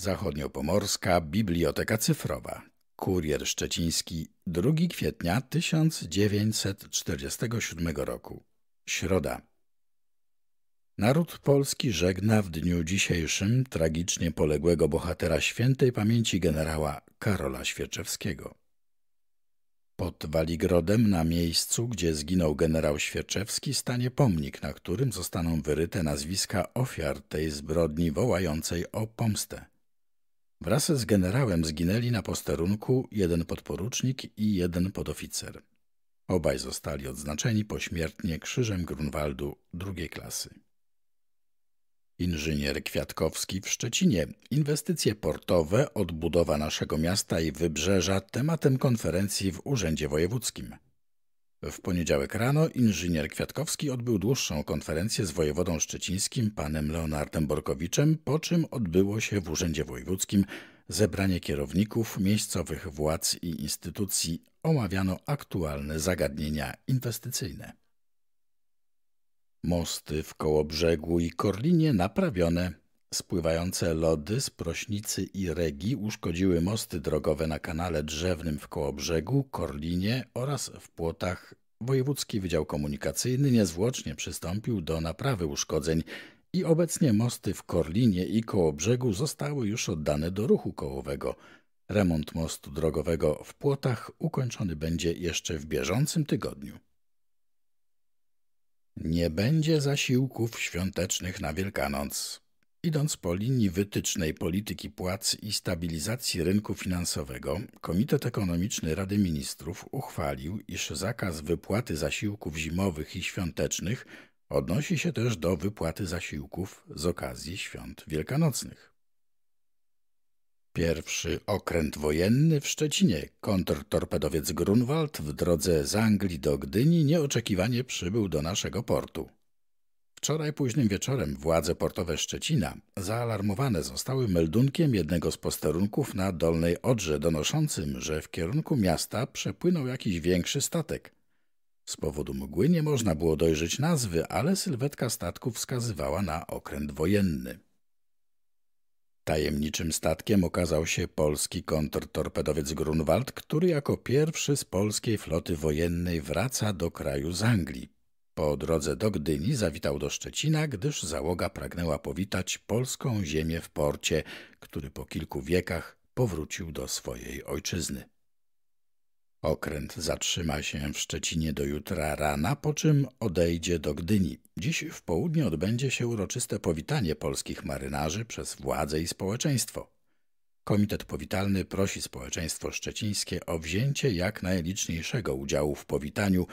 Zachodniopomorska Biblioteka Cyfrowa. Kurier Szczeciński, 2 kwietnia 1947 roku. Środa. Naród polski żegna w dniu dzisiejszym tragicznie poległego bohatera świętej pamięci generała Karola Świeczewskiego. Pod Waligrodem, na miejscu, gdzie zginął generał Świeczewski, stanie pomnik, na którym zostaną wyryte nazwiska ofiar tej zbrodni wołającej o pomstę. Wraz z generałem zginęli na posterunku jeden podporucznik i jeden podoficer. Obaj zostali odznaczeni pośmiertnie Krzyżem Grunwaldu drugiej klasy. Inżynier Kwiatkowski w Szczecinie. Inwestycje portowe, odbudowa naszego miasta i wybrzeża tematem konferencji w Urzędzie Wojewódzkim. W poniedziałek rano inżynier Kwiatkowski odbył dłuższą konferencję z wojewodą szczecińskim panem Leonardem Borkowiczem, po czym odbyło się w Urzędzie Wojewódzkim zebranie kierowników, miejscowych władz i instytucji. Omawiano aktualne zagadnienia inwestycyjne. Mosty w Kołobrzegu i Korlinie naprawione. Spływające lody z Prośnicy i Regi uszkodziły mosty drogowe na kanale drzewnym w Kołobrzegu, Korlinie oraz w Płotach. Wojewódzki Wydział Komunikacyjny niezwłocznie przystąpił do naprawy uszkodzeń i obecnie mosty w Korlinie i Kołobrzegu zostały już oddane do ruchu kołowego. Remont mostu drogowego w Płotach ukończony będzie jeszcze w bieżącym tygodniu. Nie będzie zasiłków świątecznych na Wielkanoc. Idąc po linii wytycznej polityki płac i stabilizacji rynku finansowego, Komitet Ekonomiczny Rady Ministrów uchwalił, iż zakaz wypłaty zasiłków zimowych i świątecznych odnosi się też do wypłaty zasiłków z okazji świąt wielkanocnych. Pierwszy okręt wojenny w Szczecinie, kontrtorpedowiec Grunwald w drodze z Anglii do Gdyni nieoczekiwanie przybył do naszego portu. Wczoraj późnym wieczorem władze portowe Szczecina zaalarmowane zostały meldunkiem jednego z posterunków na Dolnej Odrze donoszącym, że w kierunku miasta przepłynął jakiś większy statek. Z powodu mgły nie można było dojrzeć nazwy, ale sylwetka statku wskazywała na okręt wojenny. Tajemniczym statkiem okazał się polski kontrtorpedowiec Grunwald, który jako pierwszy z polskiej floty wojennej wraca do kraju z Anglii. Po drodze do Gdyni zawitał do Szczecina, gdyż załoga pragnęła powitać polską ziemię w porcie, który po kilku wiekach powrócił do swojej ojczyzny. Okręt zatrzyma się w Szczecinie do jutra rana, po czym odejdzie do Gdyni. Dziś w południe odbędzie się uroczyste powitanie polskich marynarzy przez władze i społeczeństwo. Komitet Powitalny prosi społeczeństwo szczecińskie o wzięcie jak najliczniejszego udziału w powitaniu,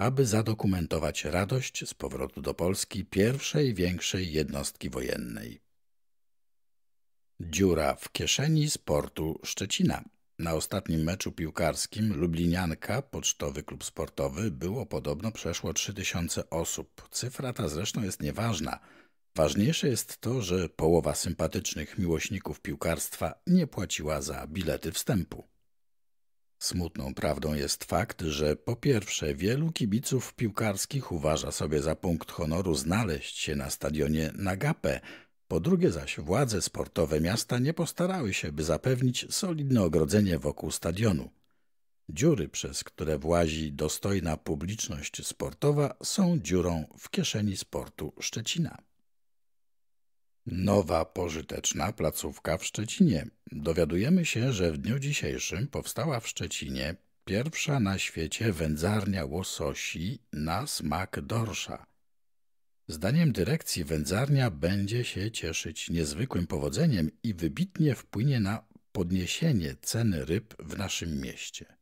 aby zadokumentować radość z powrotu do Polski pierwszej większej jednostki wojennej. Dziura w kieszeni sportu Szczecina. Na ostatnim meczu piłkarskim Lublinianka, pocztowy klub sportowy, było podobno przeszło 3000 osób. Cyfra ta zresztą jest nieważna. Ważniejsze jest to, że połowa sympatycznych miłośników piłkarstwa nie płaciła za bilety wstępu. Smutną prawdą jest fakt, że po pierwsze wielu kibiców piłkarskich uważa sobie za punkt honoru znaleźć się na stadionie Nagape, po drugie zaś władze sportowe miasta nie postarały się, by zapewnić solidne ogrodzenie wokół stadionu. Dziury, przez które włazi dostojna publiczność sportowa, są dziurą w kieszeni sportu Szczecina. Nowa pożyteczna placówka w Szczecinie. Dowiadujemy się, że w dniu dzisiejszym powstała w Szczecinie pierwsza na świecie wędzarnia łososi na smak dorsza. Zdaniem dyrekcji wędzarnia będzie się cieszyć niezwykłym powodzeniem i wybitnie wpłynie na podniesienie ceny ryb w naszym mieście.